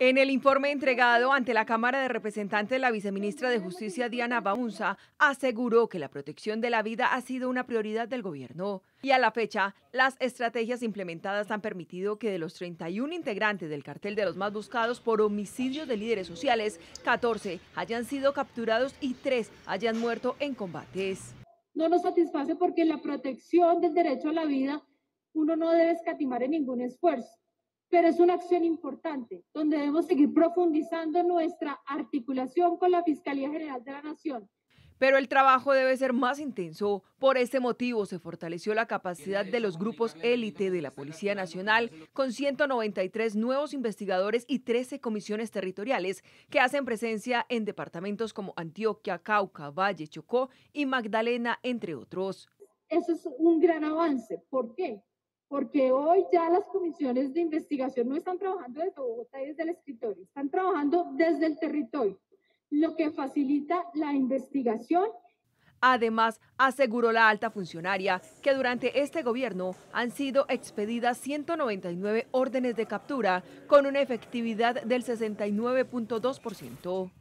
En el informe entregado ante la Cámara de Representantes, la viceministra de Justicia Diana Baunza aseguró que la protección de la vida ha sido una prioridad del gobierno y a la fecha las estrategias implementadas han permitido que de los 31 integrantes del cartel de los más buscados por homicidios de líderes sociales, 14 hayan sido capturados y 3 hayan muerto en combates. No nos satisface porque la protección del derecho a la vida uno no debe escatimar en ningún esfuerzo pero es una acción importante donde debemos seguir profundizando nuestra articulación con la Fiscalía General de la Nación. Pero el trabajo debe ser más intenso. Por este motivo se fortaleció la capacidad de los grupos élite de la Policía Nacional con 193 nuevos investigadores y 13 comisiones territoriales que hacen presencia en departamentos como Antioquia, Cauca, Valle, Chocó y Magdalena, entre otros. Eso es un gran avance. ¿Por qué? porque hoy ya las comisiones de investigación no están trabajando desde Bogotá y desde el escritorio, están trabajando desde el territorio, lo que facilita la investigación. Además, aseguró la alta funcionaria que durante este gobierno han sido expedidas 199 órdenes de captura con una efectividad del 69.2%.